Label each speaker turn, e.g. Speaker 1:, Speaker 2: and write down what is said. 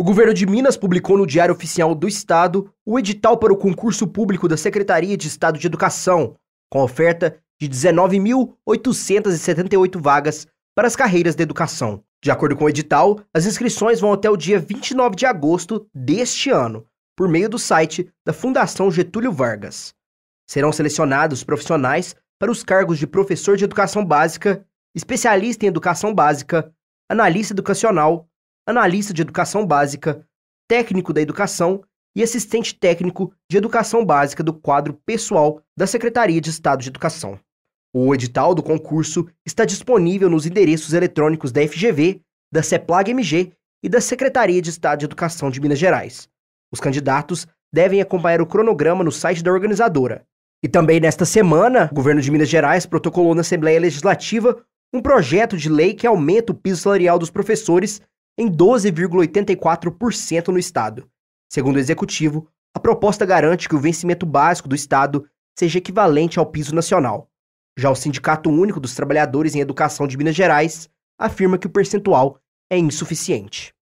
Speaker 1: O governo de Minas publicou no Diário Oficial do Estado o edital para o concurso público da Secretaria de Estado de Educação, com oferta de 19.878 vagas para as carreiras de educação. De acordo com o edital, as inscrições vão até o dia 29 de agosto deste ano, por meio do site da Fundação Getúlio Vargas. Serão selecionados profissionais para os cargos de professor de educação básica, especialista em educação básica, analista educacional, analista de educação básica, técnico da educação e assistente técnico de educação básica do quadro pessoal da Secretaria de Estado de Educação. O edital do concurso está disponível nos endereços eletrônicos da FGV, da CEPLAG MG e da Secretaria de Estado de Educação de Minas Gerais. Os candidatos devem acompanhar o cronograma no site da organizadora. E também nesta semana, o governo de Minas Gerais protocolou na Assembleia Legislativa um projeto de lei que aumenta o piso salarial dos professores em 12,84% no Estado. Segundo o Executivo, a proposta garante que o vencimento básico do Estado seja equivalente ao piso nacional. Já o Sindicato Único dos Trabalhadores em Educação de Minas Gerais afirma que o percentual é insuficiente.